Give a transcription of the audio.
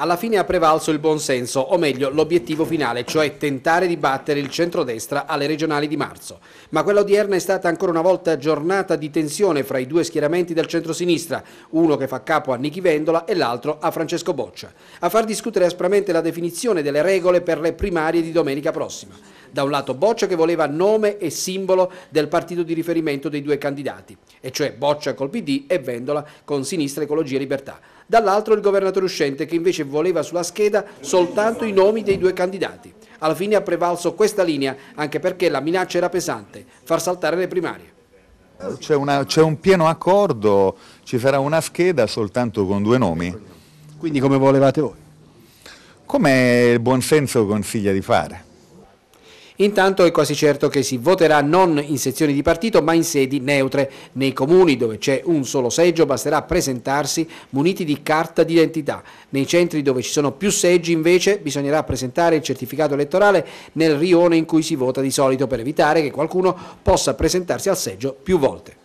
alla fine ha prevalso il buonsenso, o meglio l'obiettivo finale, cioè tentare di battere il centrodestra alle regionali di marzo. Ma quella odierna è stata ancora una volta giornata di tensione fra i due schieramenti del centro-sinistra, uno che fa capo a Nichi Vendola e l'altro a Francesco Boccia, a far discutere aspramente la definizione delle regole per le primarie di domenica prossima. Da un lato Boccia che voleva nome e simbolo del partito di riferimento dei due candidati, e cioè Boccia col PD e Vendola con Sinistra Ecologia e Libertà. Dall'altro il governatore uscente che invece voleva sulla scheda soltanto i nomi dei due candidati. Alla fine ha prevalso questa linea anche perché la minaccia era pesante, far saltare le primarie. C'è, un pieno accordo, ci sarà una scheda soltanto con due nomi. Quindi come volevate voi? Come il buonsenso consiglia di fare. Intanto è quasi certo che si voterà non in sezioni di partito ma in sedi neutre. Nei comuni dove c'è un solo seggio basterà presentarsi muniti di carta d'identità. Nei centri dove ci sono più seggi invece bisognerà presentare il certificato elettorale nel rione in cui si vota di solito per evitare che qualcuno possa presentarsi al seggio più volte.